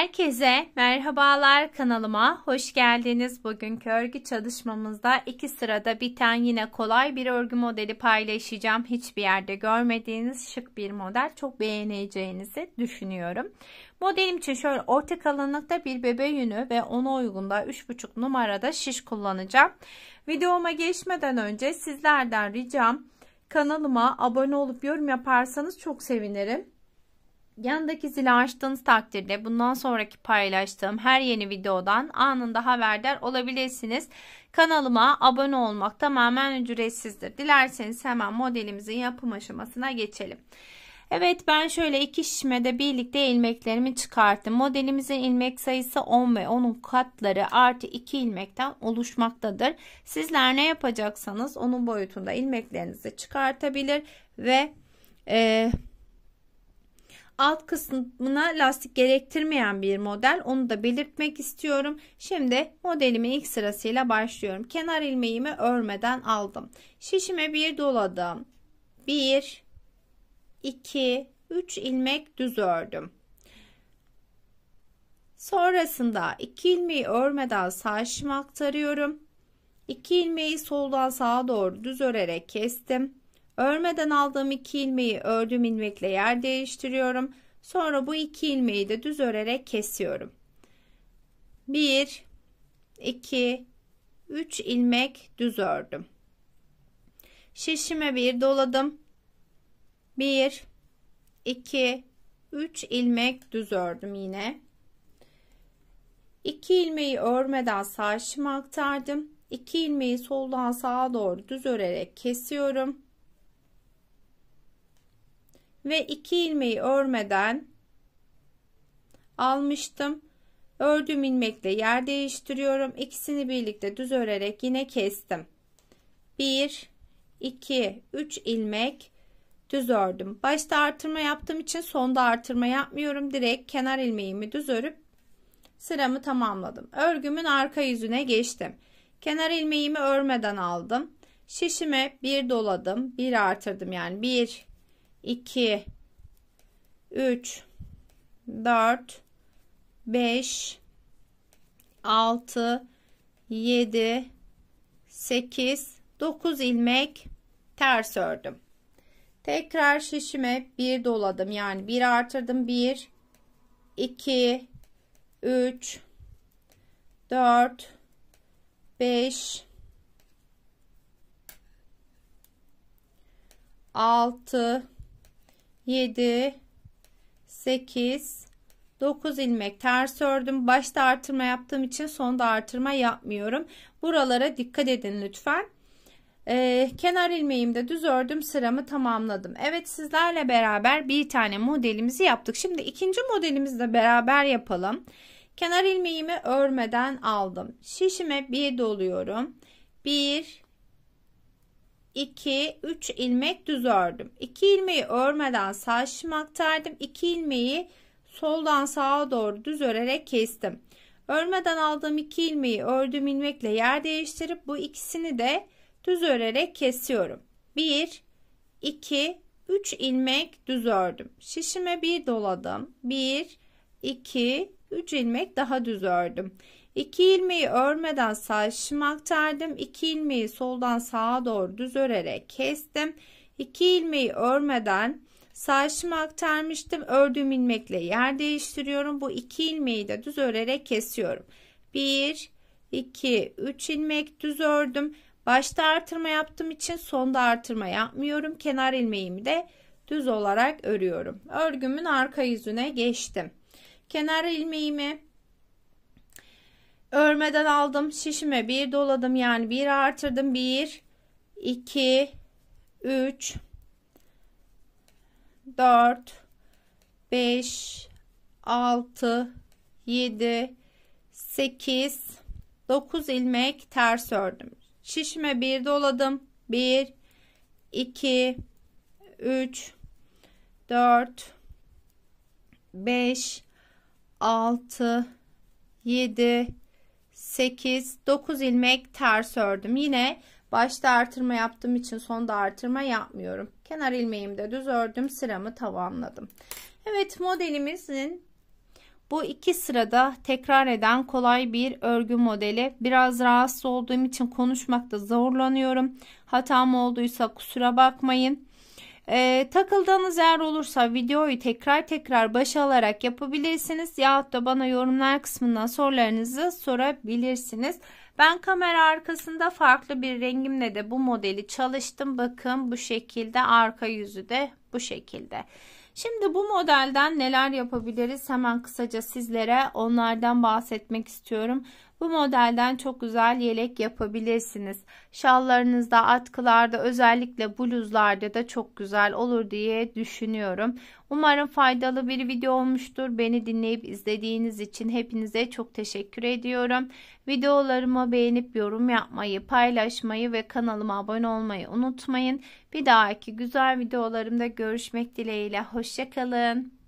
Herkese merhabalar kanalıma hoş geldiniz. Bugünkü örgü çalışmamızda iki sırada biten yine kolay bir örgü modeli paylaşacağım. Hiçbir yerde görmediğiniz şık bir model çok beğeneceğinizi düşünüyorum. Modelim için şöyle orta kalınlıkta bir bebe yünü ve ona uygun da 3,5 numarada şiş kullanacağım. Videoma geçmeden önce sizlerden ricam kanalıma abone olup yorum yaparsanız çok sevinirim. Yanındaki zili açtığınız takdirde bundan sonraki paylaştığım her yeni videodan anında haberdar olabilirsiniz. Kanalıma abone olmak tamamen ücretsizdir. Dilerseniz hemen modelimizin yapım aşamasına geçelim. Evet ben şöyle iki şişmede birlikte ilmeklerimi çıkarttım. Modelimizin ilmek sayısı 10 ve onun katları artı 2 ilmekten oluşmaktadır. Sizler ne yapacaksanız onun boyutunda ilmeklerinizi çıkartabilir ve e, alt kısmına lastik gerektirmeyen bir model. Onu da belirtmek istiyorum. Şimdi modelimi ilk sırasıyla başlıyorum. Kenar ilmeğimi örmeden aldım. Şişime bir doladım. 1 2 3 ilmek düz ördüm. Sonrasında 2 ilmeği örmeden sağ şişime aktarıyorum. 2 ilmeği soldan sağa doğru düz örerek kestim. Örmeden aldığım iki ilmeği ördüğüm ilmekle yer değiştiriyorum. Sonra bu iki ilmeği de düz örerek kesiyorum. 1 2 3 ilmek düz ördüm. Şişime bir doladım. 1 2 3 ilmek düz ördüm yine. 2 ilmeği örmeden sağ şişime aktardım. 2 ilmeği soldan sağa doğru düz örerek kesiyorum ve iki ilmeği örmeden almıştım. Ördüğüm ilmekle yer değiştiriyorum. İkisini birlikte düz örerek yine kestim. 1 2 3 ilmek düz ördüm. Başta artırma yaptığım için sonda artırma yapmıyorum. Direkt kenar ilmeğimi düz örüp sıramı tamamladım. Örgümün arka yüzüne geçtim. Kenar ilmeğimi örmeden aldım. Şişime bir doladım. bir artırdım yani bir 2 3 4 5 6 7 8 9 ilmek ters ördüm. Tekrar şişime bir doladım. Yani bir artırdım. 1 2 3 4 5 6 7 8 9 ilmek ters ördüm. Başta artırma yaptığım için sonda artırma yapmıyorum. Buralara dikkat edin lütfen. Ee, kenar de düz ördüm sıramı tamamladım. Evet sizlerle beraber bir tane modelimizi yaptık. Şimdi ikinci modelimizi de beraber yapalım. Kenar ilmeğimi örmeden aldım. Şişime bir doluyorum. 1 2, 3 ilmek düz ördüm. 2 ilmeği örmeden sağ aktardım. 2 ilmeği soldan sağa doğru düz örerek kestim. Örmeden aldığım 2 ilmeği ördüğüm ilmekle yer değiştirip bu ikisini de düz örerek kesiyorum. 1, 2, 3 ilmek düz ördüm. Şişime bir doladım. 1, 2, 3 ilmek daha düz ördüm. 2 ilmeği örmeden sağ şişimi aktardım. 2 ilmeği soldan sağa doğru düz örerek kestim. 2 ilmeği örmeden sağ şişimi aktarmıştım. Ördüğüm ilmekle yer değiştiriyorum. Bu 2 ilmeği de düz örerek kesiyorum. 1 2 3 ilmek düz ördüm. Başta artırma yaptığım için sonda artırma yapmıyorum. Kenar ilmeğimi de düz olarak örüyorum. Örgümün arka yüzüne geçtim. Kenar ilmeğimi örmeden aldım. Şişime bir doladım. Yani bir artırdım. Bir, iki, üç, dört, beş, altı, yedi, sekiz, dokuz ilmek ters ördüm. Şişime bir doladım. Bir, iki, üç, dört, beş. 6 7 8 9 ilmek ters ördüm. Yine başta artırma yaptığım için sonda artırma yapmıyorum. Kenar ilmeğimi de düz ördüm. Sıramı tamamladım. Evet modelimizin bu iki sırada tekrar eden kolay bir örgü modeli. Biraz rahatsız olduğum için konuşmakta zorlanıyorum. Hatam olduysa kusura bakmayın. E, takıldığınız yer olursa videoyu tekrar tekrar başa alarak yapabilirsiniz. Yahut da bana yorumlar kısmından sorularınızı sorabilirsiniz. Ben kamera arkasında farklı bir rengimle de bu modeli çalıştım. Bakın bu şekilde arka yüzü de bu şekilde. Şimdi bu modelden neler yapabiliriz hemen kısaca sizlere onlardan bahsetmek istiyorum. Bu modelden çok güzel yelek yapabilirsiniz. Şallarınızda, atkılarda, özellikle bluzlarda da çok güzel olur diye düşünüyorum. Umarım faydalı bir video olmuştur. Beni dinleyip izlediğiniz için hepinize çok teşekkür ediyorum. Videolarımı beğenip yorum yapmayı, paylaşmayı ve kanalıma abone olmayı unutmayın. Bir dahaki güzel videolarımda görüşmek dileğiyle. Hoşçakalın.